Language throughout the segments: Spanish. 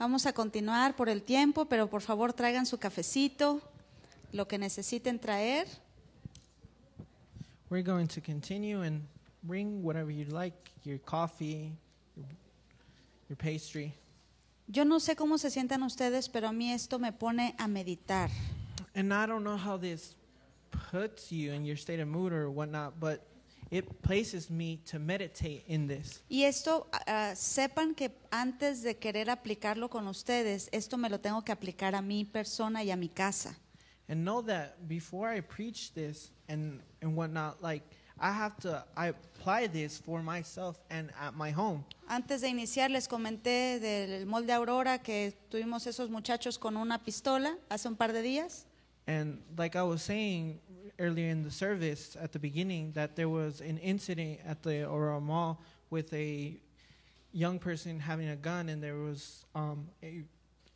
Vamos a continuar por el tiempo, pero por favor traigan su cafecito, lo que necesiten traer. We're going to continue and bring whatever you like, your coffee, your, your pastry. Yo no sé cómo se sientan ustedes, pero a mí esto me pone a meditar. And I don't know how this puts you in your state of mood or whatnot, but It places me to meditate in this. Y esto ah, ah, sepan que antes de querer aplicarlo con ustedes, esto me lo tengo que aplicar a mi persona y a mi casa. And know that before I preach this and and whatnot, like I have to I apply this for myself and at my home. Antes de iniciar les comenté del molde Aurora que tuvimos esos muchachos con una pistola hace un par de días. And like I was saying, earlier in the service at the beginning that there was an incident at the Aurora Mall with a young person having a gun and there was um, a,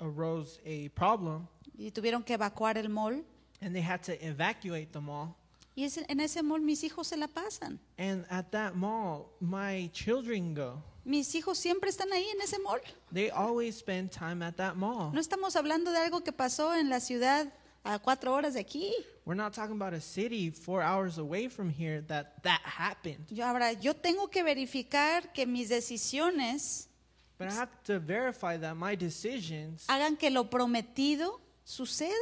arose a problem. Y tuvieron que evacuar el mall. And they had to evacuate the mall. Y ese, en ese mall mis hijos se la pasan. And at that mall, my children go. Mis hijos siempre están ahí en ese mall. They always spend time at that mall. No estamos hablando de algo que pasó en la ciudad a cuatro horas de aquí. We're not talking about a city four hours away from here that that happened. Yo, ahora, yo tengo que verificar que mis decisiones But I have to verify that my decisions hagan que lo prometido suceda.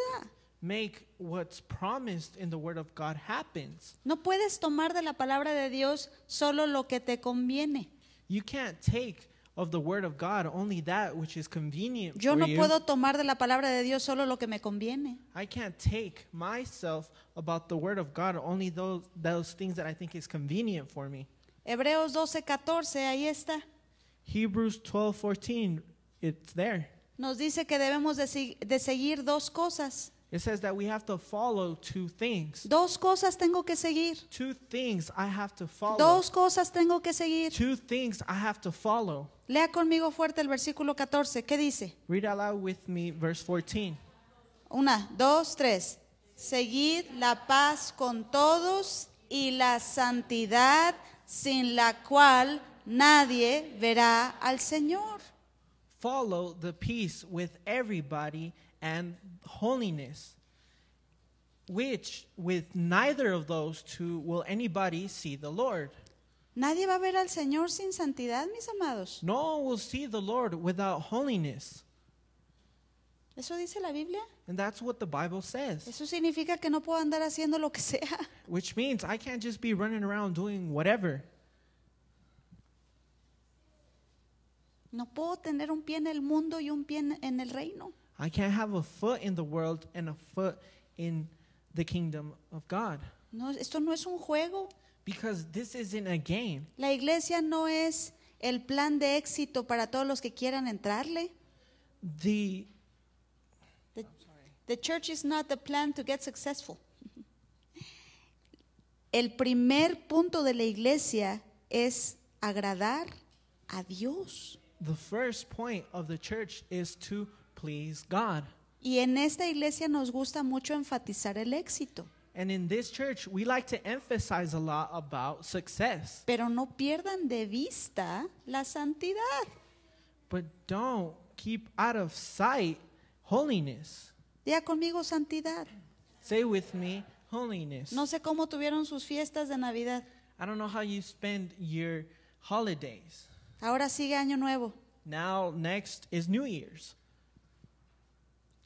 Make what's promised in the word of God happens. No puedes tomar de la palabra de Dios solo lo que te conviene. You can't take of the word of God only that which is convenient Yo for no you. puedo tomar de la palabra de Dios solo lo que me conviene. I can't take myself about the word of God only those those things that I think is convenient for me. Hebreos 12:14 ahí está. Hebrews 12:14 it's there. Nos dice que debemos de, de seguir dos cosas. It says that we have to follow two things. Dos cosas tengo que seguir. Two things I have to follow. Dos cosas tengo que seguir. Two things I have to follow. Lea conmigo fuerte el versículo 14. ¿Qué dice? Read aloud with me verse 14. Una, dos, tres. Seguid la paz con todos y la santidad sin la cual nadie verá al Señor. Follow the peace with everybody and holiness, which with neither of those two will anybody see the Lord. Nadie va a ver al Señor sin santidad, mis amados. No one will see the Lord without holiness. ¿Eso dice la Biblia? And that's what the Bible says. Eso significa que no puedo andar haciendo lo que sea. Which means I can't just be running around doing whatever. No puedo tener un pie en el mundo y un pie en el reino. I can't have a foot in the world and a foot in the kingdom of God. No, esto no es un juego. Because this isn't a game. La iglesia no es el plan de éxito para todos los que quieran entrarle. The the, the church is not the plan to get successful. el primer punto de la iglesia es agradar a Dios. The first point of the church is to please God. Y en esta iglesia nos gusta mucho enfatizar el éxito. And in this church, we like to emphasize a lot about success. Pero no pierdan de vista la santidad. But don't keep out of sight holiness. Diga conmigo santidad. Say with me, holiness. No sé cómo tuvieron sus fiestas de Navidad. I don't know how you spend your holidays. Ahora sigue año nuevo. Now next is New Year's.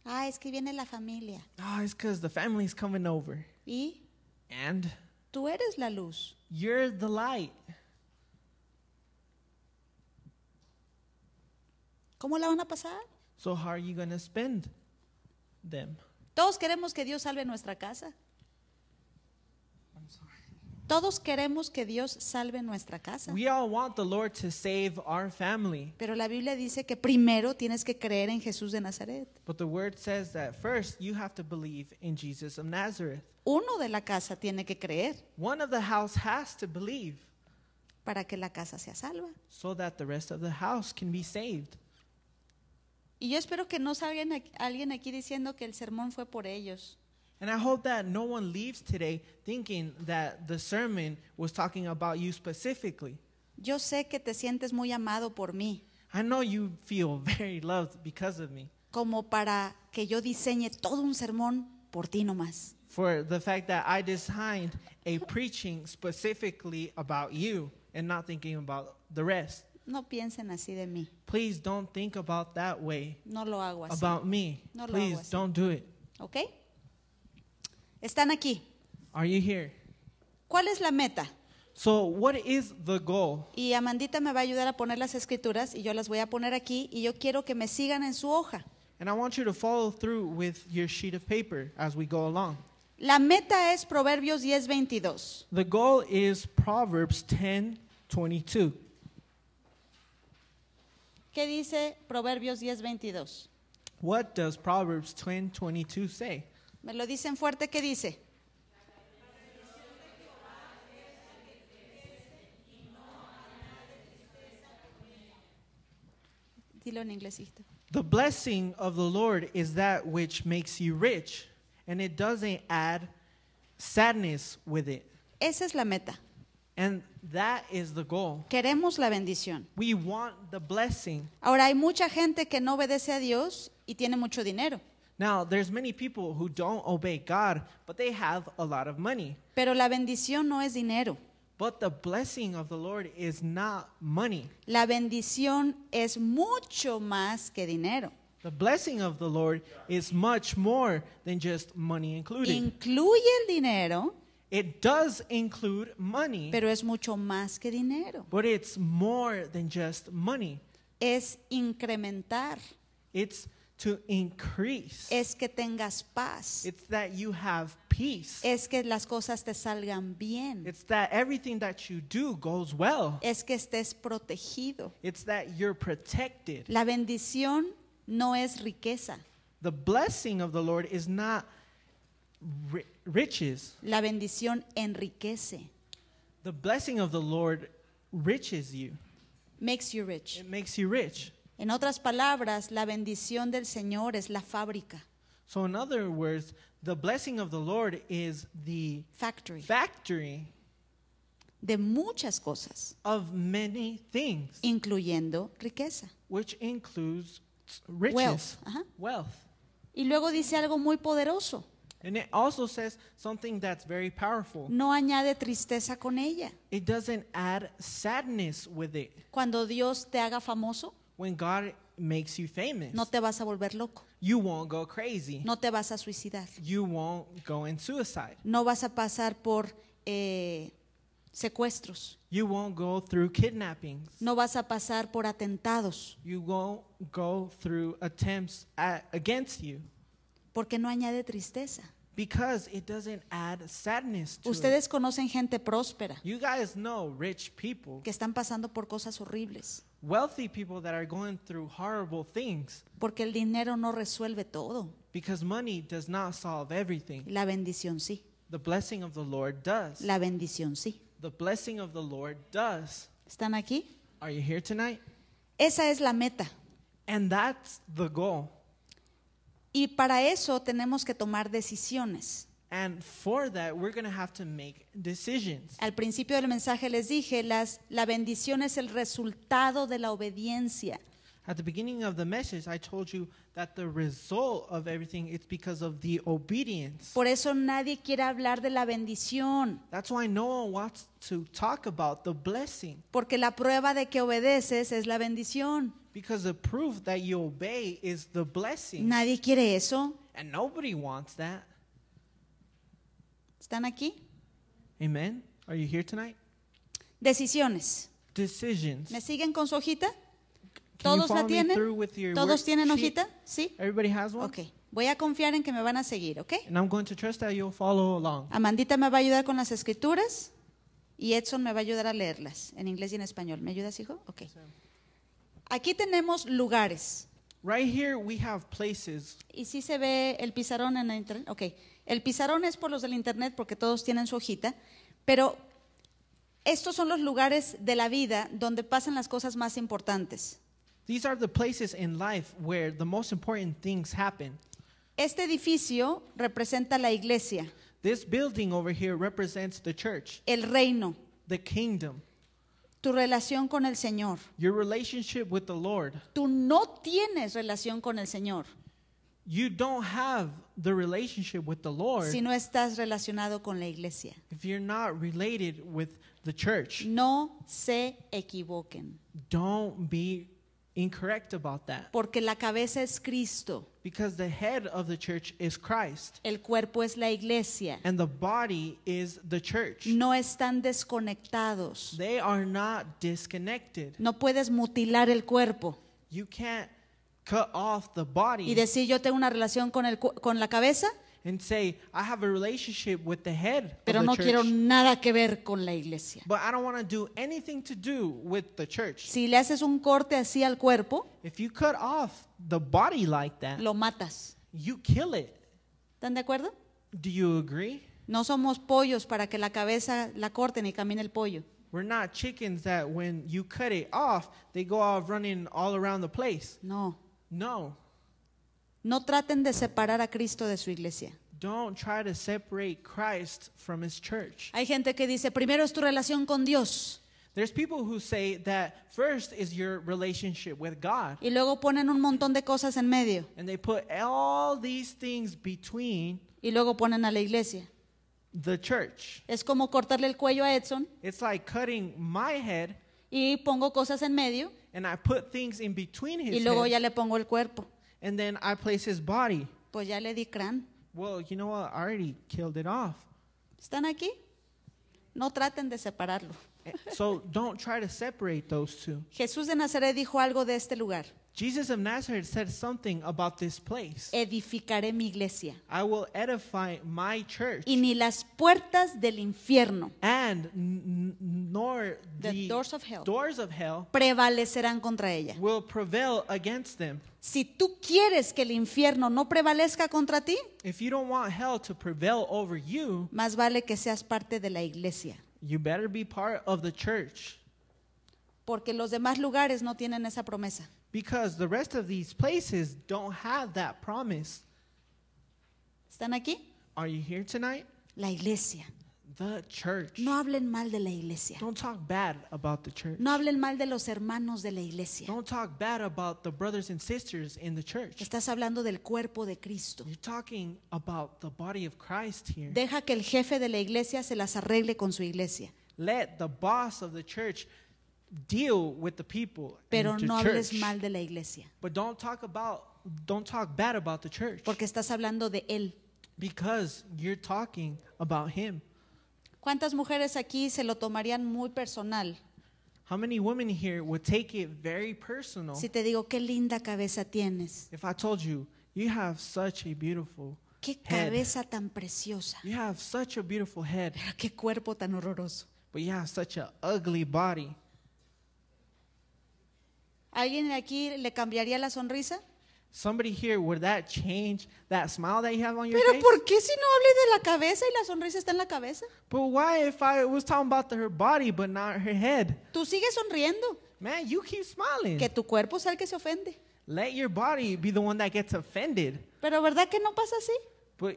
Ah, es que viene la familia. Ah, es it's because the family's coming over. ¿Y? And? Tú eres la luz. You're the light. ¿Cómo la van a pasar? So how are you going to spend them? Todos queremos que Dios salve nuestra casa. Todos queremos que Dios salve nuestra casa. Pero la Biblia dice que primero tienes que creer en Jesús de Nazaret. Uno de la casa tiene que creer. Para que la casa sea salva. So that the rest of the house can be saved. Y yo espero que no salga alguien aquí diciendo que el sermón fue por ellos. And I hope that no one leaves today thinking that the sermon was talking about you specifically. Yo sé que te sientes muy amado por mí. I know you feel very loved because of me. Como para que yo diseñe todo un sermón por ti nomás. For the fact that I designed a preaching specifically about you and not thinking about the rest. No piensen así de mí. Please don't think about that way. No lo hago así. About me. No Please lo hago así. don't do it. Okay? Están aquí. Are you here? ¿Cuál es la meta? So, what is the goal? Y Amandita me va a ayudar a poner las escrituras y yo las voy a poner aquí y yo quiero que me sigan en su hoja. And I want you to follow through with your sheet of paper as we go along. La meta es Proverbios 10:22. The goal is Proverbs 10:22. ¿Qué dice Proverbios 10:22? What does Proverbs 10:22 say? Me lo dicen fuerte, ¿qué dice? Dilo en inglés, esto. The blessing of the Lord is that which makes you rich, and it doesn't add sadness with it. Esa es la meta. And that is the goal. Queremos la bendición. We want the blessing. Ahora hay mucha gente que no obedece a Dios y tiene mucho dinero. Now, there's many people who don't obey God, but they have a lot of money. Pero la bendición no es dinero. But the blessing of the Lord is not money. La bendición es mucho más que dinero. The blessing of the Lord is much more than just money included. Incluye el dinero. It does include money. Pero es mucho más que dinero. But it's more than just money. Es incrementar. It's to increase. Es que tengas paz. It's that you have peace. Es que las cosas te salgan bien. It's that everything that you do goes well. Es que estés protegido. It's that you're protected. La bendición no es riqueza. The blessing of the Lord is not ri riches. La bendición enriquece. The blessing of the Lord riches you. Makes you rich. It makes you rich. En otras palabras, la bendición del Señor es la fábrica. So in other words, the blessing of the Lord is the Factory. factory de muchas cosas, of many things, incluyendo riqueza, which includes riches, wealth. wealth. Y luego dice algo muy poderoso. And it also says something that's very powerful. No añade tristeza con ella. It doesn't add sadness with it. Cuando Dios te haga famoso, When God makes you famous, no te vas a volver loco. You won't go crazy. No te vas a suicidar. You won't go in suicide. No vas a pasar por eh, secuestros. You won't go through kidnappings. No vas a pasar por atentados. You won't go through attempts at, against you. Porque no añade tristeza. Because it doesn't add sadness to Ustedes it. conocen gente próspera you guys know rich people que están pasando por cosas horribles. wealthy people that are going through horrible things. Porque el dinero no resuelve todo. Because money does not solve everything. La bendición sí. The blessing of the Lord does. La bendición sí. The blessing of the Lord does. ¿Están aquí? Are you here tonight? Esa es la meta. And that's the goal. Y para eso tenemos que tomar decisiones. And for that, we're going to have to make decisions. Al principio del mensaje les dije, las, la bendición es el resultado de la obediencia. At the beginning of the message, I told you that the result of everything it's because of the obedience. Por eso nadie quiere hablar de la bendición. That's why no one wants to talk about the blessing. Porque la prueba de que obedeces es la bendición. Because the proof that you obey is the blessing. Nadie quiere eso. And nobody wants that. ¿Están aquí? Amen. Are you here tonight? Decisiones. ¿Me siguen con su hojita? ¿Todos la tienen? ¿Todos tienen hojita? ¿Sí? Everybody Okay. Voy a confiar en que me van a seguir, ¿ok? I'm going to trust that follow along. Amandita me va a ayudar con las escrituras y Edson me va a ayudar a leerlas en inglés y en español. ¿Me ayudas, hijo? Ok. Aquí tenemos lugares. Right here we have places. Y si se ve el pizarrón en la internet. Ok. El pizarrón es por los del Internet porque todos tienen su hojita, pero estos son los lugares de la vida donde pasan las cosas más importantes. These are the places in life where the most important things happen. Este edificio representa la iglesia. This building over here represents the church. El reino. Tu relación con el Señor. Tú no tienes relación con el Señor. you don't have the relationship with the Lord, si no estás relacionado con la iglesia, if you're not related with the church, no se equivoquen. Don't be incorrect about that. Porque la cabeza es Cristo. Because the head of the church is Christ. El cuerpo es la iglesia. And the body is the church. No están desconectados. They are not disconnected. No puedes mutilar el cuerpo. You can't cut off the body y decir yo tengo una relación con, el, con la cabeza, and say, I have a relationship with the head pero the no quiero nada que ver con la iglesia. but I don't want to do anything to do with the church. Si le haces un corte así al cuerpo, If you cut off the body like that, lo matas. you kill it. ¿Están de acuerdo? Do you agree? No somos pollos para que la cabeza la corten y camine el pollo. We're not chickens that when you cut it off, they go off running all around the place. No, No. No traten de separar a Cristo de su iglesia. Hay gente que dice, primero es tu relación con Dios. There's people who say that first is your relationship with God. Y luego ponen un montón de cosas en medio. And they put all these things between Y luego ponen a la iglesia. the church. Es como cortarle el cuello a Edson It's like cutting my head y pongo cosas en medio And I put things in between his y luego ya head, le pongo el cuerpo. and then I place his body. Pues ya le di crán. Well, you know what? I already killed it off. ¿Están aquí? No traten de separarlo. Eh, so don't try to separate those two. Jesús de Nazaret dijo algo de este lugar. Jesus of Nazareth said something about this place. Edificaré mi iglesia. I will edify my church. Y ni las puertas del infierno. And nor the, the doors, of hell doors of hell. Prevalecerán contra ella. Will prevail against them. Si tú quieres que el infierno no prevalezca contra ti, If you don't want hell to prevail over you, más vale que seas parte de la iglesia. You better be part of the church. Porque los demás lugares no tienen esa promesa. because the rest of these places don't have that promise. ¿Están aquí? Are you here tonight? La iglesia. The church. No hablen mal de la iglesia. Don't talk bad about the church. No hablen mal de los hermanos de la iglesia. Don't talk bad about the brothers and sisters in the church. Estás hablando del cuerpo de Cristo. You're talking about the body of Christ here. Deja que el jefe de la iglesia se las arregle con su iglesia. Let the boss of the church deal with the people Pero no hables church. mal de la iglesia. But don't talk about don't talk bad about the church. Porque estás hablando de él. Because you're talking about him. ¿Cuántas mujeres aquí se lo tomarían muy personal? How many women here would take it very personal? Si te digo qué linda cabeza tienes. If I told you, you have such a beautiful Qué head. tan preciosa. You have such a beautiful head. Pero qué cuerpo tan horroroso. But you have such an ugly body. ¿Alguien aquí le cambiaría la sonrisa? Somebody here, would that change that smile that you have on your Pero face? ¿por qué si no hablé de la cabeza y la sonrisa está en la cabeza? But why if I was talking about her body but not her head? Tú sigues sonriendo. Man, you keep smiling. Que tu cuerpo sea el que se ofende. Let your body be the one that gets offended. Pero ¿verdad que no pasa así? But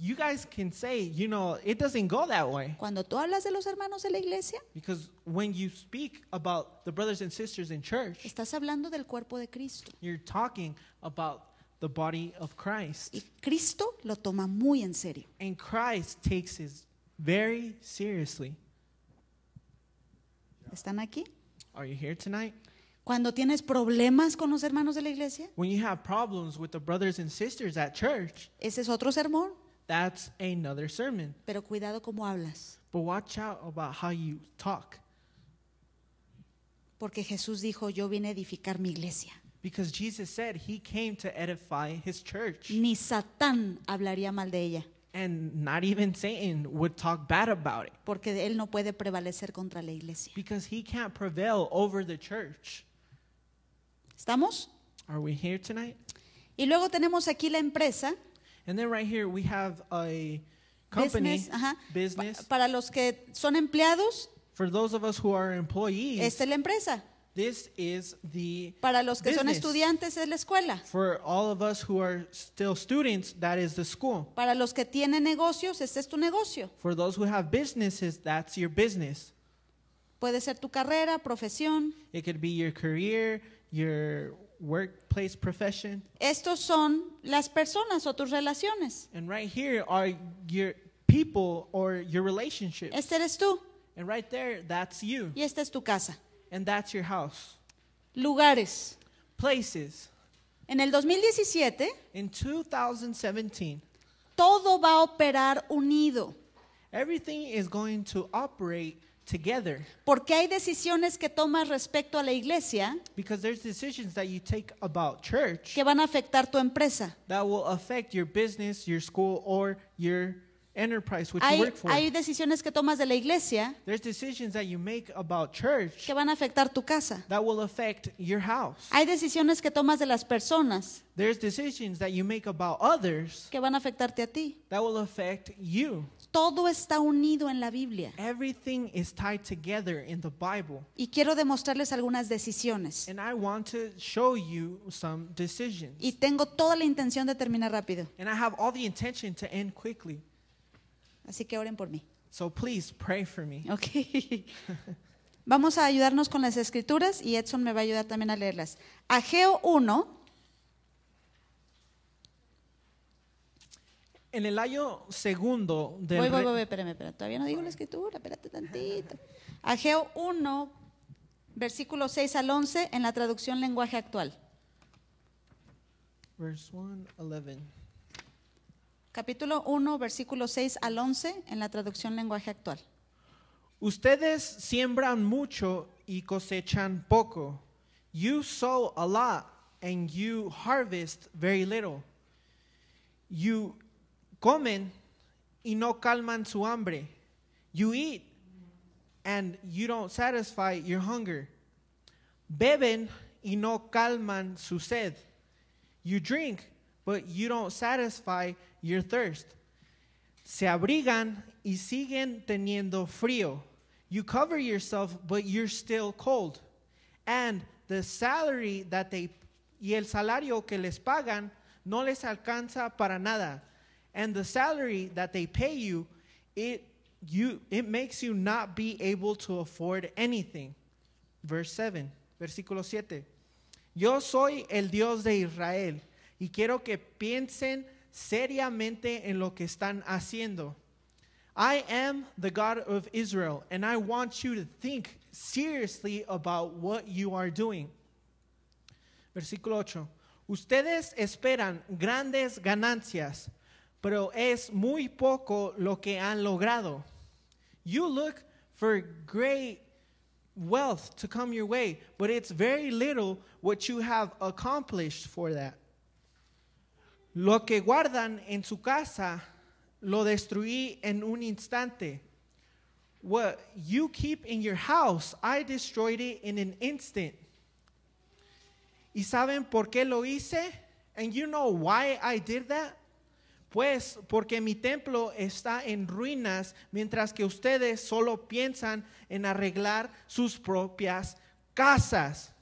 you guys can say, you know, it doesn't go that way. Cuando tú hablas de los hermanos de la iglesia, Because when you speak about the brothers and sisters in church, estás hablando del cuerpo de Cristo. you're talking about the body of Y Christ. Cristo lo toma muy en serio. And Christ takes his very seriously. ¿Están aquí? Are you here tonight? Cuando tienes problemas con los hermanos de la iglesia, When you have problems with the brothers and sisters at church, ese es otro sermón. That's another sermon. Pero cuidado cómo hablas. But watch out about how you talk. Porque Jesús dijo, yo vine a edificar mi iglesia. Because Jesus said he came to edify his church. Ni Satán hablaría mal de ella. And not even Satan would talk bad about it. Porque él no puede prevalecer contra la iglesia. Because he can't prevail over the church. ¿Estamos? Are we here tonight? Y luego tenemos aquí la empresa and then right here we have a company, business, business. Pa- para los que son empleados, For those of us who are employees, esta es la empresa. this is the Para los que son business. estudiantes, es la escuela. For all of us who are still students, that is the school. Para los que tienen negocios, este es tu negocio. For those who have businesses, that's your business. Puede ser tu carrera, profesión, It could be your career, your workplace profession. Estos son las personas o tus relaciones. And right here are your people or your relationships. Este eres tú. And right there, that's you. Y esta es tu casa. And that's your house. Lugares. Places. En el 2017, In 2017 todo va a operar unido. everything is going to operate together. Porque hay decisiones que tomas respecto a la iglesia Because there's decisions that you take about church que van a afectar tu empresa. that will affect your business, your school, or your enterprise which you work for. hay decisiones que tomas de la iglesia There's decisions that you make about church que van a afectar tu casa. that will affect your house. Hay decisiones que tomas de las personas There's decisions that you make about others que van a afectarte a ti. that will affect you. Todo está unido en la Biblia. Everything is tied together in the Bible. Y quiero demostrarles algunas decisiones. And I want to show you some decisions. Y tengo toda la intención de terminar rápido. And I have all the intention to end quickly. Así que oren por mí. So please pray for me. Okay. Vamos a ayudarnos con las escrituras y Edson me va a ayudar también a leerlas. Ageo 1 En el año segundo de Voy, voy, voy, espérame, espérame. Todavía no digo la escritura, espérate tantito. Ageo 1, versículo 6 al 11, en la traducción lenguaje actual. Verse 1, 11. Capítulo 1, versículo 6 al 11, en la traducción lenguaje actual. Ustedes siembran mucho y cosechan poco. You sow a lot and you harvest very little. You comen y no calman su hambre. You eat and you don't satisfy your hunger. Beben y no calman su sed. You drink, but you don't satisfy your thirst. Se abrigan y siguen teniendo frío. You cover yourself, but you're still cold. And the salary that they y el salario que les pagan no les alcanza para nada and the salary that they pay you, it you it makes you not be able to afford anything. Verse 7, versículo 7. Yo soy el Dios de Israel y quiero que piensen seriamente en lo que están haciendo. I am the God of Israel, and I want you to think seriously about what you are doing. Versículo 8. Ustedes esperan grandes ganancias, pero es muy poco lo que han logrado. You look for great wealth to come your way, but it's very little what you have accomplished for that. Lo que guardan en su casa lo destruí en un instante. What you keep in your house, I destroyed it in an instant. ¿Y saben por qué lo hice? And you know why I did that? pues porque mi templo está en ruinas, mientras que ustedes solo piensan en arreglar sus propias casas.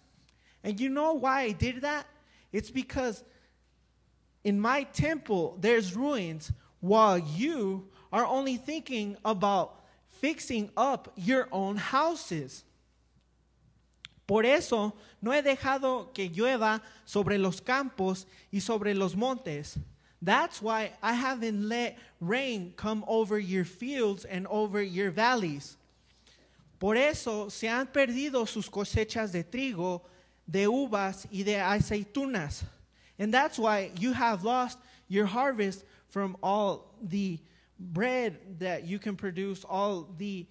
And you know why I did that? It's because in my temple there's ruins, while you are only thinking about fixing up your own houses. Por eso no he dejado que llueva sobre los campos y sobre los montes That's why I haven't let rain come over your fields and over your valleys. Por eso se han perdido sus cosechas de trigo, de uvas y de aceitunas. And that's why you have lost your harvest from all the bread that you can produce, all the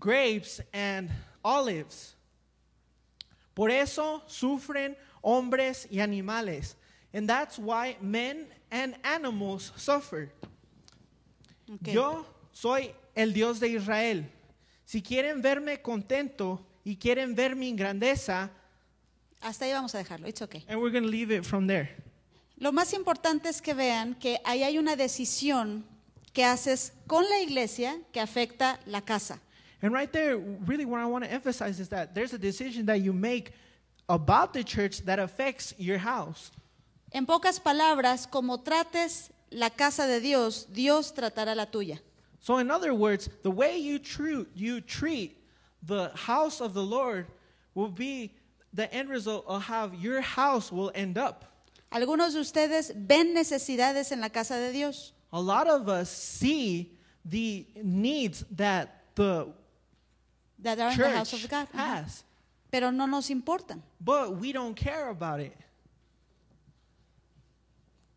grapes and olives. Por eso sufren hombres y animales and that's why men and animals suffer. Okay. Yo soy el Dios de Israel. Si quieren verme contento y quieren ver mi grandeza, hasta ahí vamos a dejarlo. It's okay. And we're going to leave it from there. Lo más importante es que vean que ahí hay una decisión que haces con la iglesia que afecta la casa. And right there, really what I want to emphasize is that there's a decision that you make about the church that affects your house. En pocas palabras, como trates la casa de Dios, Dios tratará la tuya. So in other words, the way you, treat, you treat the house of the Lord will be the end result of how your house will end up. Algunos de ustedes ven necesidades en la casa de Dios. A lot of us see the needs that the that are in the house of God. Has. Uh -huh. Pero no nos importan. But we don't care about it.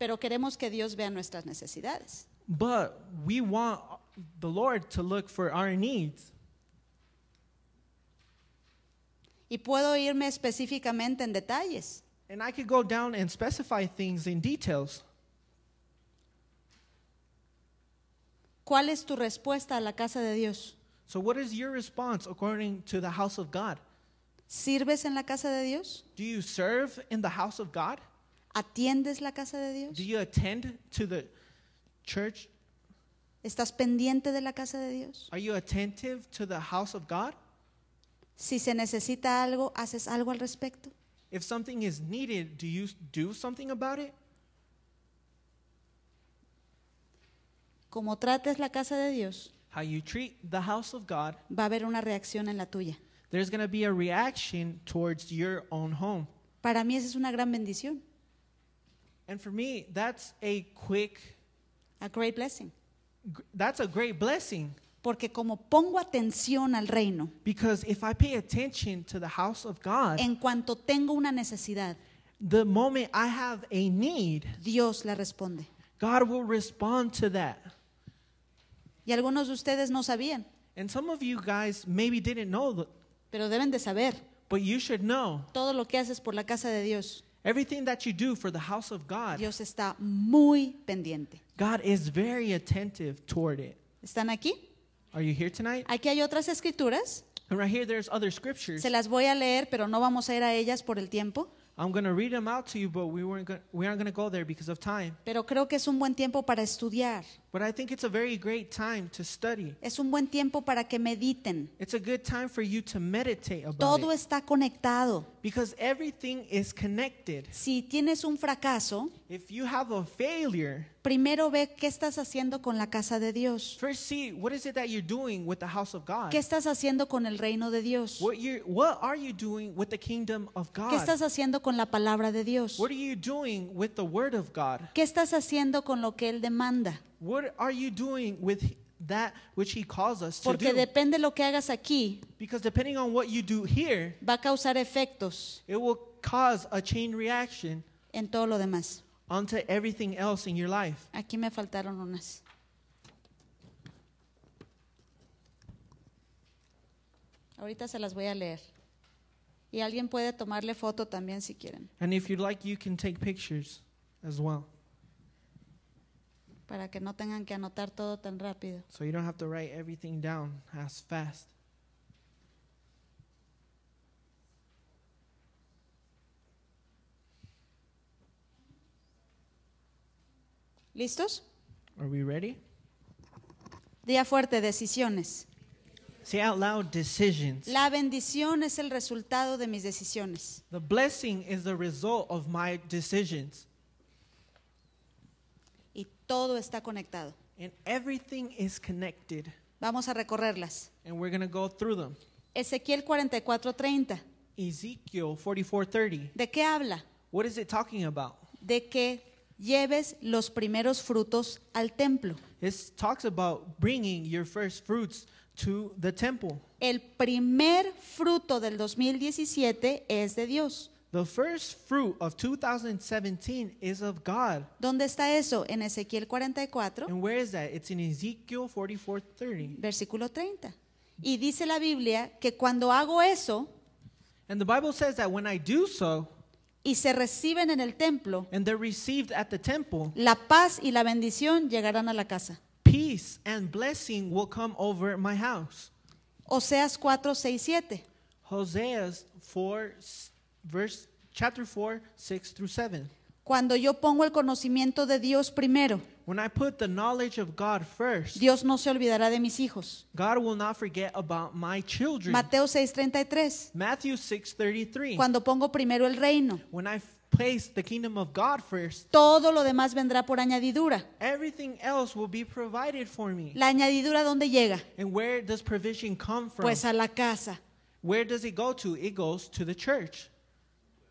pero queremos que Dios vea nuestras necesidades. But we want the Lord to look for our needs. Y puedo irme específicamente en detalles. And I could go down and specify things in details. ¿Cuál es tu respuesta a la casa de Dios? So what is your response according to the house of God? ¿Sirves en la casa de Dios? Do you serve in the house of God? ¿Atiendes la casa de Dios? Do you attend to the church? ¿Estás pendiente de la casa de Dios? Are you attentive to the house of God? Si se necesita algo, ¿haces algo al respecto? If something is needed, do you do something about it? Como trates la casa de Dios, How you treat the house of God, va a haber una reacción en la tuya. There's going to be a reaction towards your own home. Para mí esa es una gran bendición. And for me, that's a quick a great blessing. That's a great blessing. Porque como pongo atención al reino, because if I pay attention to the house of God, en cuanto tengo una necesidad, the moment I have a need, Dios la responde. God will respond to that. Y algunos de ustedes no sabían. And some of you guys maybe didn't know. Pero deben de saber. But you should know. Todo lo que haces por la casa de Dios. Everything that you do for the house of God, Dios está muy pendiente. God is very attentive toward it. ¿Están aquí? Are you here tonight? Aquí hay otras escrituras. And right here there's other scriptures. Se las voy a leer, pero no vamos a ir a ellas por el tiempo. I'm going to read them out to you, but we, weren't go we aren't going to go there because of time. Pero creo que es un buen tiempo para estudiar. But I think it's a very great time to study. Es un buen tiempo para que mediten. It's a good time for you to meditate about Todo está conectado. Because everything is connected. Si tienes un fracaso, if you have a failure, primero ve qué estás haciendo con la casa de Dios. First see what is it that you're doing with the house of God. ¿Qué estás haciendo con el reino de Dios? What, what are you doing with the kingdom of God? ¿Qué estás haciendo con la palabra de Dios? What are you doing with the word of God? ¿Qué estás haciendo con lo que él demanda? What are you doing with that which he calls us to do? depende lo que hagas aquí, Because depending on what you do here, va a causar efectos it will cause a chain reaction en todo lo demás. onto everything else in your life. Aquí me faltaron unas. Ahorita se las voy a leer. Y alguien puede tomarle foto también si quieren. And if you'd like, you can take pictures as well. para que no tengan que anotar todo tan rápido. So you don't have to write everything down as fast. ¿Listos? Are we ready? Día fuerte, decisiones. Say out loud, decisions. La bendición es el resultado de mis decisiones. The blessing is the result of my decisions. Todo está conectado. And everything is connected. Vamos a recorrerlas. And we're going to go through them. Ezequiel 44:30. Ezekiel 44:30. ¿De qué habla? What is it talking about? De que lleves los primeros frutos al templo. It talks about bringing your first fruits to the temple. El primer fruto del 2017 es de Dios. The first fruit of 2017 is of God. ¿Dónde está eso? En Ezequiel 44. And where is that? It's in Ezekiel 44:30. Versículo 30. Y dice la Biblia que cuando hago eso, And the Bible says that when I do so, y se reciben en el templo, and they're received at the temple, la paz y la bendición llegarán a la casa. peace and blessing will come over my house. Oseas 46 7. Hosea's 4 verse chapter 4, 6 through 7. Cuando yo pongo el conocimiento de Dios primero, When I put the knowledge of God first, Dios no se olvidará de mis hijos. God will not forget about my children. Mateo 6:33. Matthew 6:33. Cuando pongo primero el reino, When I place the kingdom of God first, todo lo demás vendrá por añadidura. Everything else will be provided for me. La añadidura dónde llega? And where does provision come from? Pues a la casa. Where does it go to? It goes to the church.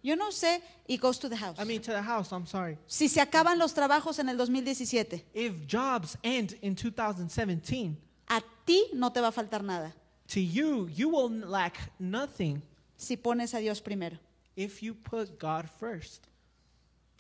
Yo no sé, it goes to the house. I mean, to the house, I'm sorry. Si se acaban los trabajos en el 2017, If jobs end in 2017, a ti no te va a faltar nada to you, you will lack nothing si pones a Dios primero. if you put God first.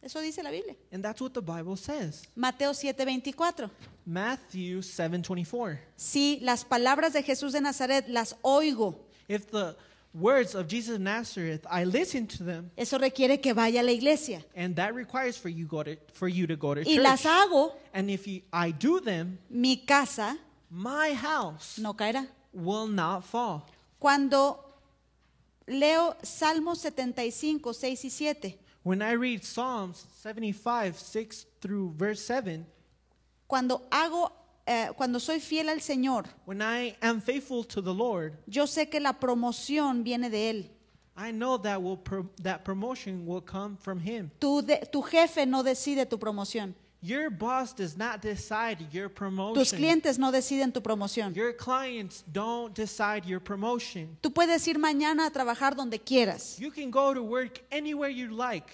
Eso dice la Biblia. And that's what the Bible says. Mateo 7:24. Matthew 7:24. Si las palabras de Jesús de Nazaret las oigo If the words of Jesus of Nazareth, I listen to them. Eso requiere que vaya a la iglesia. And that requires for you go to for you to go to y church. las hago. And if you, I do them, mi casa, my house, no caerá. Will not fall. Cuando leo Salmos 75, 6 y 7. When I read Psalms 75, 6 through verse 7. Cuando hago Eh, cuando soy fiel al Señor, when I am faithful to the Lord, yo sé que la promoción viene de él. I know that will pro that promotion will come from him. Tu, de, tu jefe no decide tu promoción. Your boss does not decide your promotion. Tus clientes no deciden tu promoción. Your clients don't decide your promotion. Tú puedes ir mañana a trabajar donde quieras. You can go to work anywhere you like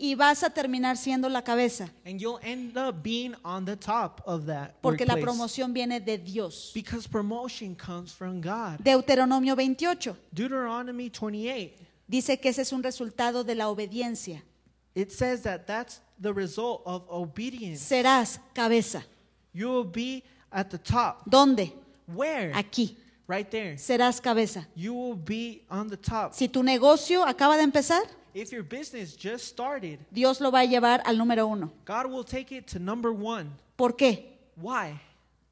y vas a terminar siendo la cabeza. And you'll end up being on the top of that Porque la promoción viene de Dios. Because promotion comes from God. Deuteronomio 28 Deuteronomy 28. Dice que ese es un resultado de la obediencia. It says that that's the result of obedience. Serás cabeza. You will be at the top. ¿Dónde? Where? Aquí. Right there. Serás cabeza. You will be on the top. Si tu negocio acaba de empezar, If your business just started, Dios lo va a llevar al número uno. God will take it to number one. ¿Por qué? Why?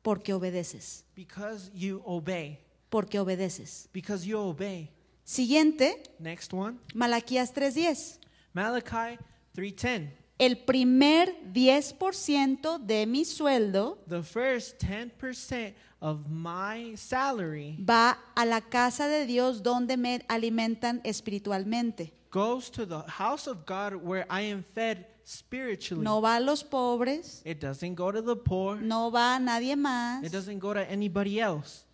Porque obedeces. Because you obey. Porque obedeces. Because you obey. Siguiente. Next one. Malaquías 3:10. Malachi 3:10. El primer 10% de mi sueldo The first 10% of my salary va a la casa de Dios donde me alimentan espiritualmente. goes to the house of God where I am fed spiritually. No va a los pobres. It doesn't go to the poor. No va a nadie más. It doesn't go to anybody else.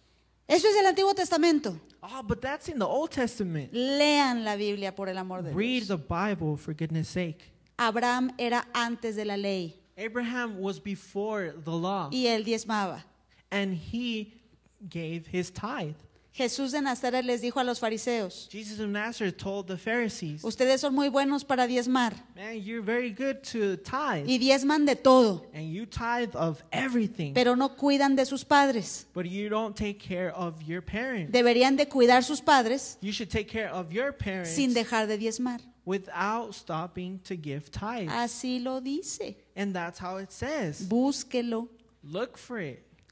Eso es el Antiguo Testamento. Oh, but that's in the Old Testament. Lean la Biblia por el amor de Read the Bible for goodness sake. Abraham era antes de la ley. Abraham was before the law. Y él diezmaba. And he gave his tithe. Jesús de Nazaret les dijo a los fariseos. Ustedes son muy buenos para diezmar. Y diezman de todo. Pero no cuidan de sus padres. Deberían de cuidar sus padres. Sin dejar de diezmar. Así lo dice. And Búsquelo.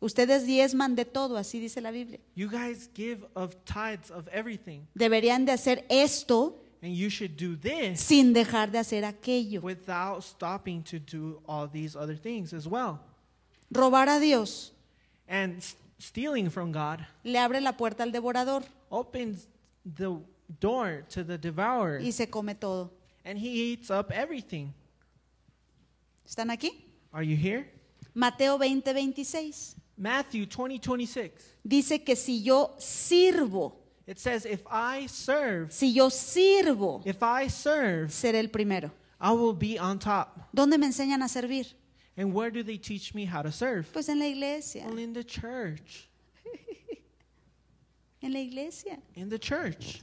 Ustedes diezman de todo, así dice la Biblia. You guys give of tithes of everything. Deberían de hacer esto And you should do this sin dejar de hacer aquello. Without stopping to do all these other things as well. Robar a Dios. And stealing from God. Le abre la puerta al devorador. Opens the door to the devourer. Y se come todo. And he eats up everything. ¿Están aquí? Are you here? Mateo 20:26. Matthew 20, 26. Dice que si yo sirvo, It says, if I serve, si yo sirvo, if I serve, seré el primero. I will be on top. ¿Dónde me enseñan a servir? And where do they teach me how to serve? Pues en la iglesia. Well, in the church. en la iglesia. In the church.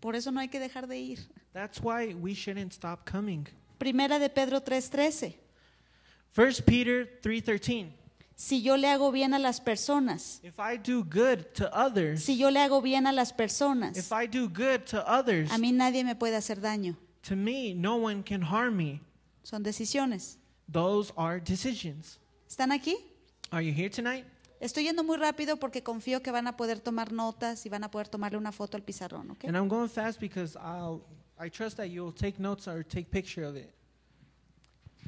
Por eso no hay que dejar de ir. That's why we shouldn't stop coming. Primera de Pedro 3:13. Peter 3:13. si yo le hago bien a las personas, si yo le hago bien a las personas, a mí nadie me puede hacer daño. Son decisiones. ¿Están aquí? Estoy yendo muy rápido porque confío que van a poder tomar notas y van a poder tomarle una foto al pizarrón, okay?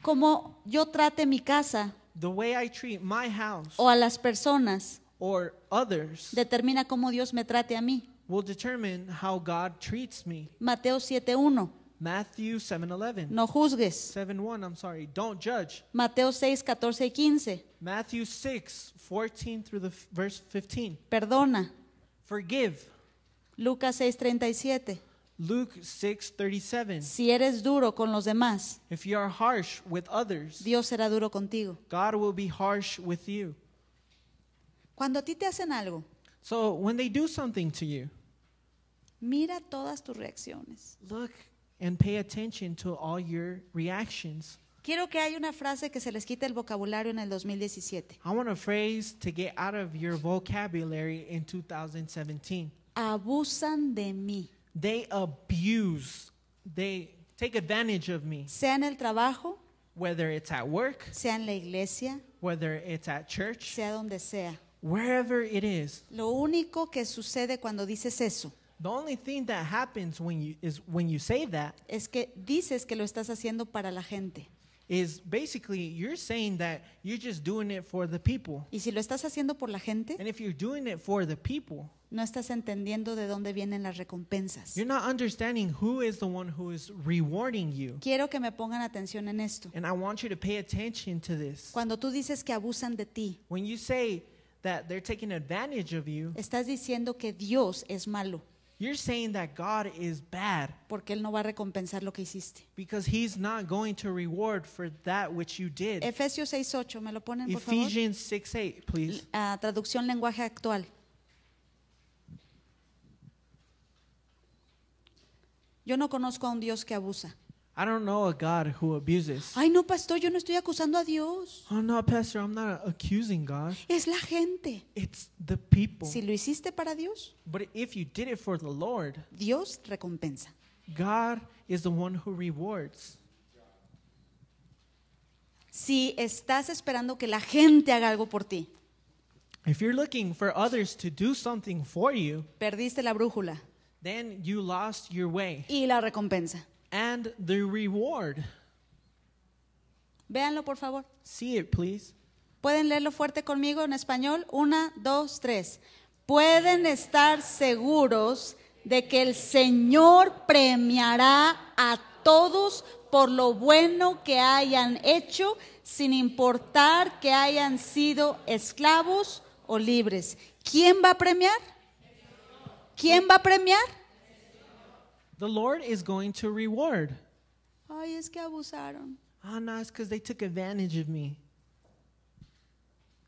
Como yo trate mi casa the way I treat my house o a las personas or others determina cómo Dios me trate a mí. will determine how God treats me. Mateo 7:1. Matthew 7:11. No juzgues. 7:1, I'm sorry. Don't judge. Mateo 6, 14 y 15. Matthew 6, 14 through the verse 15. Perdona. Forgive. Lucas 6 37. Luke 6:37. Si eres duro con los demás, If you are harsh with others, Dios será duro contigo. God will be harsh with you. Cuando a ti te hacen algo, So when they do something to you, mira todas tus reacciones. look and pay attention to all your reactions. Quiero que haya una frase que se les quite el vocabulario en el 2017. I want a phrase to get out of your vocabulary in 2017. Abusan de mí. They abuse. They take advantage of me. Sea en el trabajo, whether it's at work, sea en la iglesia, whether it's at church, sea donde sea. Wherever it is. Lo único que sucede cuando dices eso The only thing that happens when you is when you say that es que dices que lo estás haciendo para la gente is basically you're saying that you're just doing it for the people. Y si lo estás haciendo por la gente, And if you're doing it for the people, no estás entendiendo de dónde vienen las recompensas. you're not understanding who is the one who is rewarding you. Quiero que me pongan atención en esto. And I want you to pay attention to this. Cuando tú dices que abusan de ti, When you say that they're taking advantage of you, estás diciendo que Dios es malo. You're saying that God is bad porque él no va a recompensar lo que hiciste. because he's not going to reward for that which you did. Efesios 6:8, me lo ponen por favor. Ephesians 6 8, please. Ah, traducción lenguaje actual. Yo no conozco a un Dios que abusa. I don't know a God who abuses. Ay, no, pastor, yo no estoy acusando a Dios. Oh no, pastor, I'm not accusing God. Es la gente. It's the people. Si lo hiciste para Dios, But if you did it for the Lord, Dios recompensa. God is the one who rewards. Si estás esperando que la gente haga algo por ti, If you're looking for others to do something for you, perdiste la brújula then you lost your way y la recompensa. and the reward. Véanlo, por favor. See it, please. Pueden leerlo fuerte conmigo en español. Una, dos, tres. Pueden estar seguros de que el Señor premiará a todos por lo bueno que hayan hecho, sin importar que hayan sido esclavos o libres. ¿Quién va a premiar? ¿Quién va a premiar? The Lord is going to reward. Ay, es que abusaron. Ah, no, it's because they took advantage of me.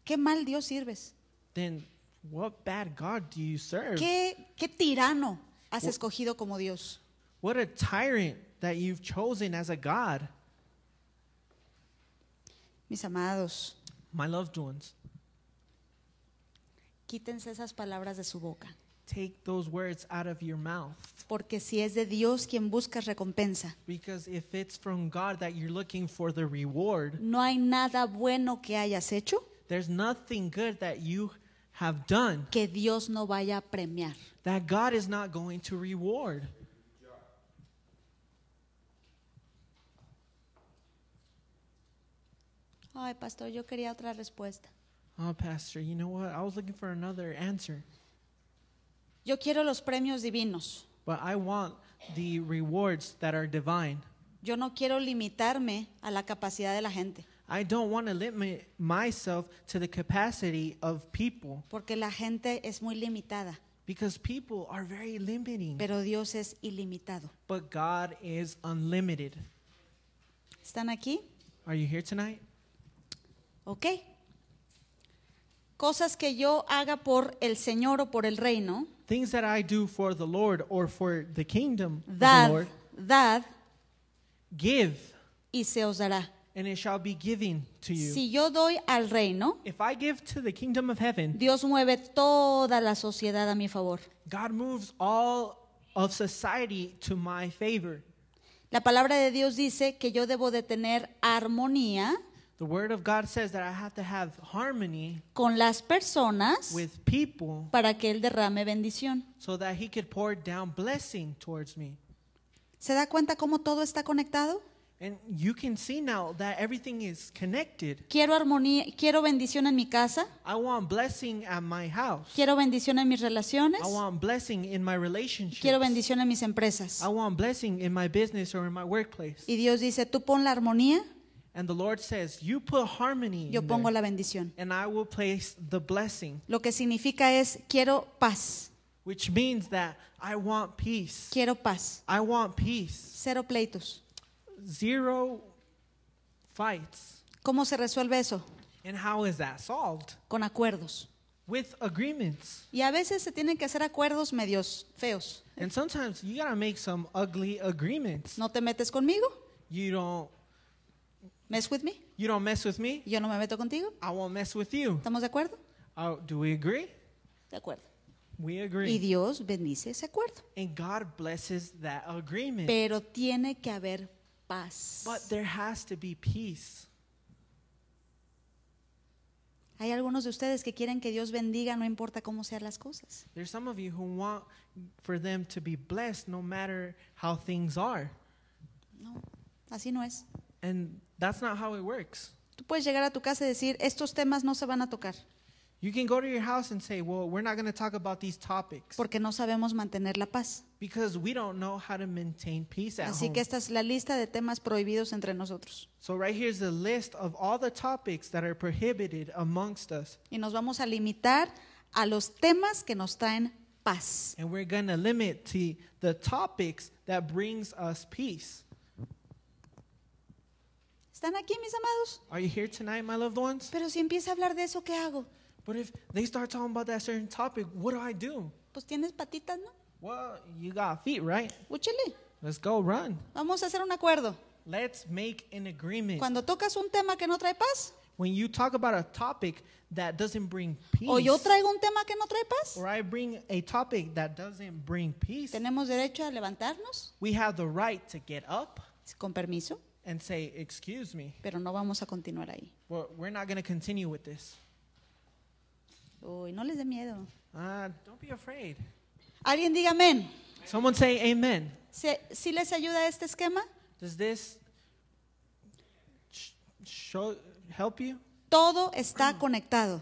Qué mal Dios sirves. Then what bad God do you serve? Qué, qué tirano has what, escogido como Dios. What a tyrant that you've chosen as a God. Mis amados. My loved ones. Quítense esas palabras de su boca take those words out of your mouth. Porque si es de Dios quien buscas recompensa. Because if it's from God that you're looking for the reward, no hay nada bueno que hayas hecho. There's nothing good that you have done. Que Dios no vaya a premiar. That God is not going to reward. Ay, pastor, yo quería otra respuesta. Oh, pastor, you know what? I was looking for another answer. Yo quiero los premios divinos. I want the rewards that are divine. Yo no quiero limitarme a la capacidad de la gente. I don't want to limit myself to the capacity of people. Porque la gente es muy limitada. Because people are very limiting. Pero Dios es ilimitado. But God is unlimited. ¿Están aquí? Are you here tonight? Okay. Cosas que yo haga por el Señor o por el reino. things that I do for the Lord or for the kingdom dad, of the Lord, dad, give, y se os dará. And it shall be given to you. Si yo doy al reino, If I give to the kingdom of heaven, Dios mueve toda la sociedad a mi favor. God moves all of society to my favor. La palabra de Dios dice que yo debo de tener armonía The word of God says that I have to have harmony con las personas with people para que él derrame bendición. So that he could pour down blessing towards me. ¿Se da cuenta cómo todo está conectado? And you can see now that everything is connected. Quiero armonía, quiero bendición en mi casa. I want blessing at my house. Quiero bendición en mis relaciones. I want blessing in my relationships. Quiero bendición en mis empresas. I want blessing in my business or in my workplace. Y Dios dice, tú pon la armonía And the Lord says, you put harmony Yo pongo there, la bendición. and I will place the blessing, Lo que significa es quiero paz, which means that I want peace. quiero paz, I want peace. cero pleitos. Zero fights. ¿Cómo se resuelve eso? And how is that solved? Con acuerdos. With agreements. Y a veces se tienen que hacer acuerdos medios feos. And sometimes you gotta make some ugly agreements. ¿No te metes conmigo? You don't Mess with me? You don't mess with me. Yo no me meto contigo. I won't mess with you. ¿Estamos de acuerdo? Oh, do we agree? De acuerdo. We agree. Y Dios bendice ese acuerdo. And God blesses that agreement. Pero tiene que haber paz. But there has to be peace. Hay algunos de ustedes que quieren que Dios bendiga no importa cómo sean las cosas. There's some of you who want for them to be blessed no matter how things are. No, así no es. And that's not how it works. Tú puedes llegar a tu casa y decir, estos temas no se van a tocar. You can go to your house and say, well, we're not going to talk about these topics Porque no sabemos mantener la paz. because we don't know how to maintain peace at Así que esta es la lista de temas prohibidos entre nosotros. So right here's the list of all the topics that are prohibited amongst us. Y nos vamos a limitar a los temas que nos traen paz. And we're going to limit to the topics that brings us peace. ¿Están aquí, mis amados? Are you here tonight, my loved ones? Pero si empieza a hablar de eso, ¿qué hago? But if they start talking about that certain topic, what do I do? Pues tienes patitas, ¿no? Well, you got feet, right? Úchale. Let's go run. Vamos a hacer un acuerdo. Let's make an agreement. Cuando tocas un tema que no trae paz, When you talk about a topic that doesn't bring peace, o yo traigo un tema que no trae paz, or I bring a topic that doesn't bring peace, tenemos derecho a levantarnos we have the right to get up, con permiso and say, "Excuse me." Pero no vamos a continuar ahí. Well, we're not going to continue with this. Uy, no les dé miedo. Ah, don't be afraid. Alguien diga amén. Someone say amen. ¿Si, si les ayuda este esquema? Does this show, help you? Todo está conectado.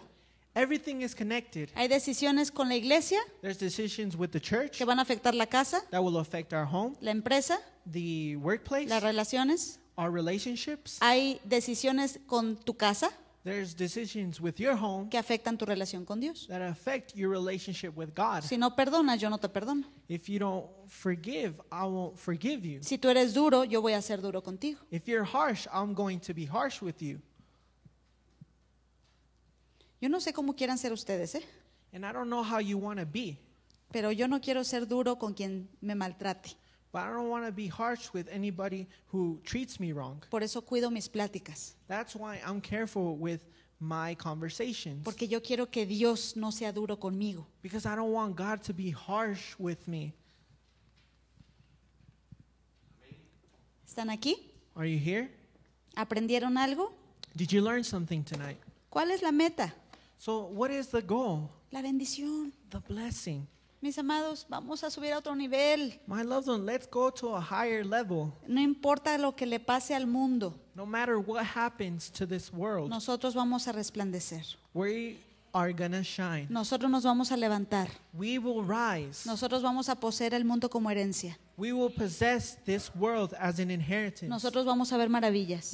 Everything is connected. Hay decisiones con la iglesia There's decisions with the church que van a afectar la casa, that will affect our home, la empresa, the workplace, las relaciones, our relationships. Hay decisiones con tu casa There's decisions with your home que afectan tu relación con Dios. that affect your relationship with God. Si no perdonas, yo no te perdono. If you don't forgive, I won't forgive you. Si tú eres duro, yo voy a ser duro contigo. If you're harsh, I'm going to be harsh with you. Yo no sé cómo quieran ser ustedes, ¿eh? And I don't know how you want to be, pero yo no quiero ser duro con quien me maltrate. But I don't want to be harsh with anybody who treats me wrong. Por eso cuido mis pláticas. That's why I'm careful with my conversations. Porque yo quiero que Dios no sea duro conmigo. Because I don't want God to be harsh with me. ¿Están aquí? Are you here? ¿Aprendieron algo? Did you learn something tonight? ¿Cuál es la meta? So, what is the goal? La bendición. The blessing. Mis amados, vamos a subir a otro nivel. No importa lo que le pase al mundo. Nosotros vamos a resplandecer. Nosotros nos vamos a levantar. We Nosotros vamos a poseer el mundo como herencia. Nosotros vamos a ver maravillas.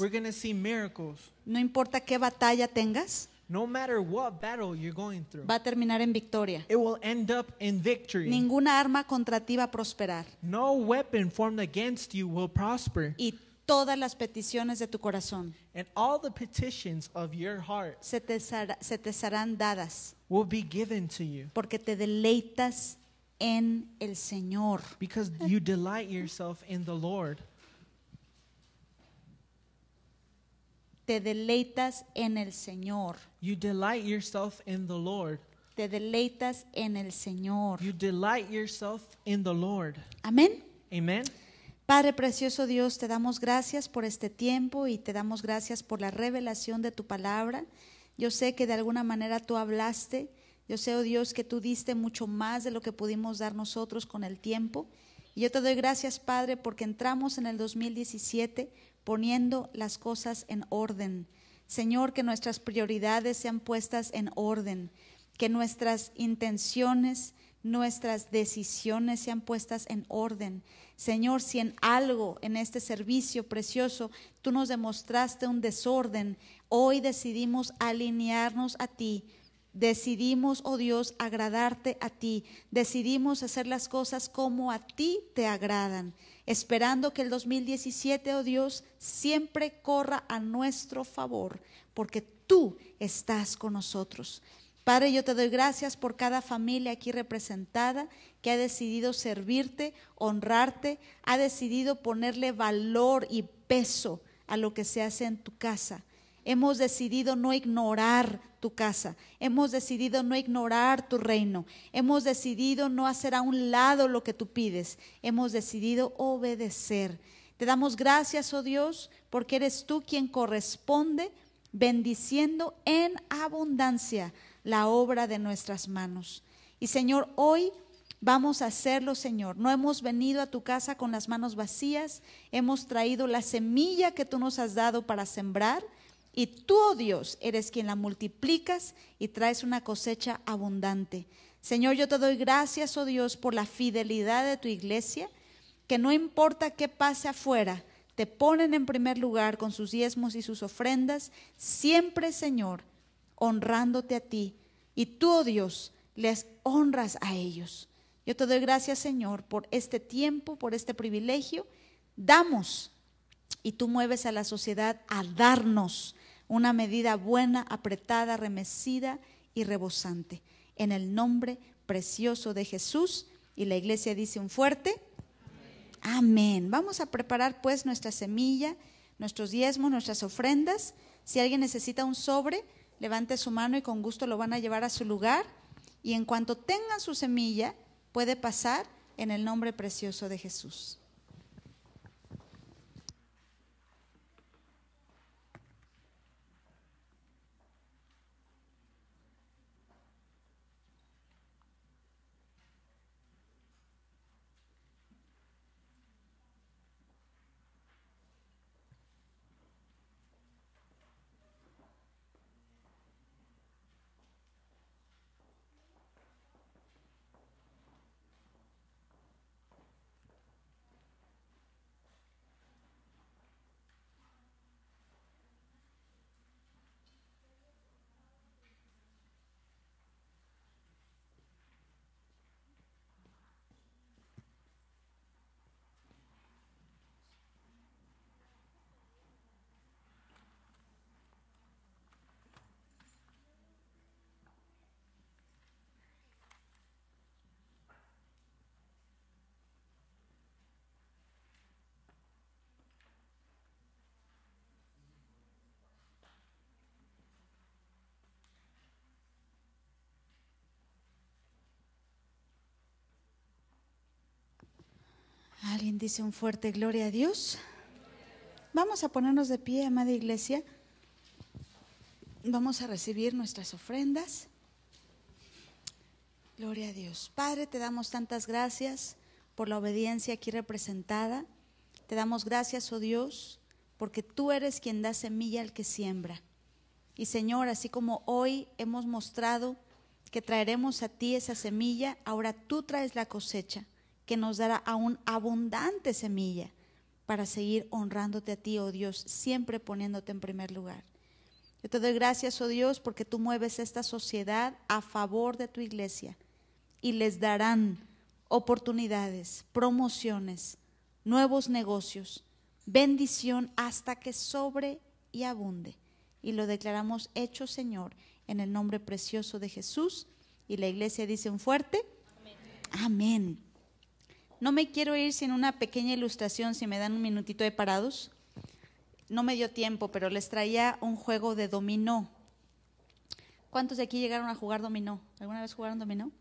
No importa qué batalla tengas. No matter what battle you're going through, va a terminar en victoria. it will end up in victory. Ninguna arma contra ti va a prosperar. No weapon formed against you will prosper. Y todas las peticiones de tu corazón And all the petitions of your heart se te, sar- se te serán dadas, will be given to you porque te deleitas en el Señor. because you delight yourself in the Lord. Te deleitas en el Señor. You delight yourself in the Lord. Te deleitas en el Señor. You delight yourself in the Lord. Amén. Padre precioso Dios, te damos gracias por este tiempo y te damos gracias por la revelación de tu palabra. Yo sé que de alguna manera tú hablaste. Yo sé, oh Dios, que tú diste mucho más de lo que pudimos dar nosotros con el tiempo. Y yo te doy gracias, Padre, porque entramos en el 2017 poniendo las cosas en orden. Señor, que nuestras prioridades sean puestas en orden, que nuestras intenciones, nuestras decisiones sean puestas en orden. Señor, si en algo, en este servicio precioso, tú nos demostraste un desorden, hoy decidimos alinearnos a ti. Decidimos, oh Dios, agradarte a ti. Decidimos hacer las cosas como a ti te agradan esperando que el 2017, oh Dios, siempre corra a nuestro favor, porque tú estás con nosotros. Padre, yo te doy gracias por cada familia aquí representada que ha decidido servirte, honrarte, ha decidido ponerle valor y peso a lo que se hace en tu casa. Hemos decidido no ignorar casa. Hemos decidido no ignorar tu reino. Hemos decidido no hacer a un lado lo que tú pides. Hemos decidido obedecer. Te damos gracias, oh Dios, porque eres tú quien corresponde bendiciendo en abundancia la obra de nuestras manos. Y Señor, hoy vamos a hacerlo, Señor. No hemos venido a tu casa con las manos vacías, hemos traído la semilla que tú nos has dado para sembrar y tú, oh Dios, eres quien la multiplicas y traes una cosecha abundante. Señor, yo te doy gracias, oh Dios, por la fidelidad de tu iglesia, que no importa qué pase afuera, te ponen en primer lugar con sus diezmos y sus ofrendas, siempre, Señor, honrándote a ti. Y tú, oh Dios, les honras a ellos. Yo te doy gracias, Señor, por este tiempo, por este privilegio. Damos y tú mueves a la sociedad a darnos una medida buena, apretada, remecida y rebosante. En el nombre precioso de Jesús. Y la iglesia dice un fuerte. Amén. Vamos a preparar pues nuestra semilla, nuestros diezmos, nuestras ofrendas. Si alguien necesita un sobre, levante su mano y con gusto lo van a llevar a su lugar. Y en cuanto tengan su semilla, puede pasar en el nombre precioso de Jesús. ¿Alguien dice un fuerte gloria a Dios? Vamos a ponernos de pie, amada iglesia. Vamos a recibir nuestras ofrendas. Gloria a Dios. Padre, te damos tantas gracias por la obediencia aquí representada. Te damos gracias, oh Dios, porque tú eres quien da semilla al que siembra. Y Señor, así como hoy hemos mostrado que traeremos a ti esa semilla, ahora tú traes la cosecha que nos dará aún abundante semilla para seguir honrándote a ti, oh Dios, siempre poniéndote en primer lugar. Yo te doy gracias, oh Dios, porque tú mueves esta sociedad a favor de tu iglesia y les darán oportunidades, promociones, nuevos negocios, bendición hasta que sobre y abunde. Y lo declaramos hecho, Señor, en el nombre precioso de Jesús. Y la iglesia dice un fuerte, amén. No me quiero ir sin una pequeña ilustración, si me dan un minutito de parados. No me dio tiempo, pero les traía un juego de dominó. ¿Cuántos de aquí llegaron a jugar dominó? ¿Alguna vez jugaron dominó?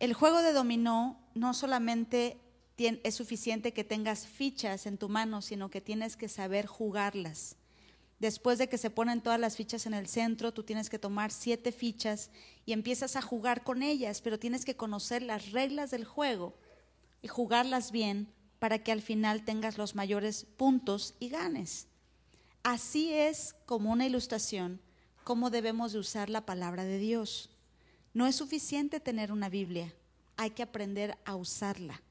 El juego de dominó no solamente es suficiente que tengas fichas en tu mano, sino que tienes que saber jugarlas. Después de que se ponen todas las fichas en el centro, tú tienes que tomar siete fichas y empiezas a jugar con ellas, pero tienes que conocer las reglas del juego y jugarlas bien para que al final tengas los mayores puntos y ganes. Así es como una ilustración cómo debemos de usar la palabra de Dios. No es suficiente tener una Biblia, hay que aprender a usarla.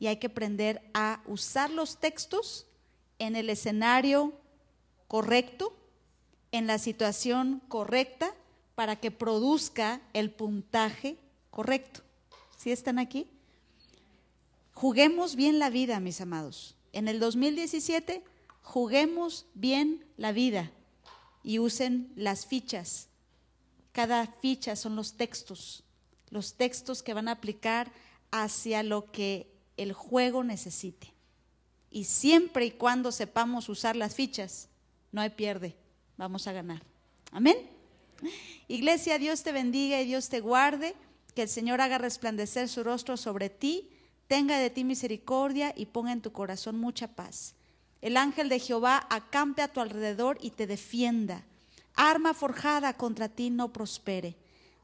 Y hay que aprender a usar los textos en el escenario correcto, en la situación correcta, para que produzca el puntaje correcto. ¿Sí están aquí? Juguemos bien la vida, mis amados. En el 2017, juguemos bien la vida y usen las fichas. Cada ficha son los textos, los textos que van a aplicar hacia lo que el juego necesite. Y siempre y cuando sepamos usar las fichas, no hay pierde, vamos a ganar. Amén. Iglesia, Dios te bendiga y Dios te guarde, que el Señor haga resplandecer su rostro sobre ti tenga de ti misericordia y ponga en tu corazón mucha paz. El ángel de Jehová acampe a tu alrededor y te defienda. Arma forjada contra ti no prospere.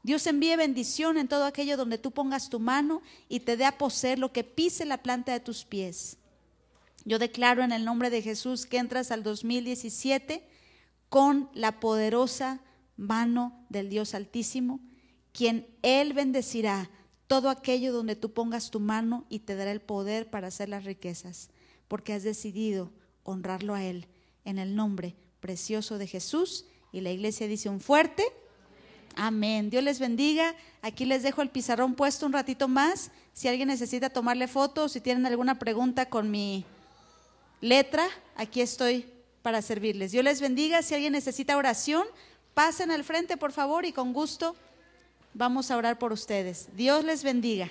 Dios envíe bendición en todo aquello donde tú pongas tu mano y te dé a poseer lo que pise la planta de tus pies. Yo declaro en el nombre de Jesús que entras al 2017 con la poderosa mano del Dios Altísimo, quien Él bendecirá todo aquello donde tú pongas tu mano y te dará el poder para hacer las riquezas, porque has decidido honrarlo a Él en el nombre precioso de Jesús. Y la iglesia dice un fuerte. Amén. Dios les bendiga. Aquí les dejo el pizarrón puesto un ratito más. Si alguien necesita tomarle fotos, si tienen alguna pregunta con mi letra, aquí estoy para servirles. Dios les bendiga. Si alguien necesita oración, pasen al frente, por favor, y con gusto Vamos a orar por ustedes. Dios les bendiga.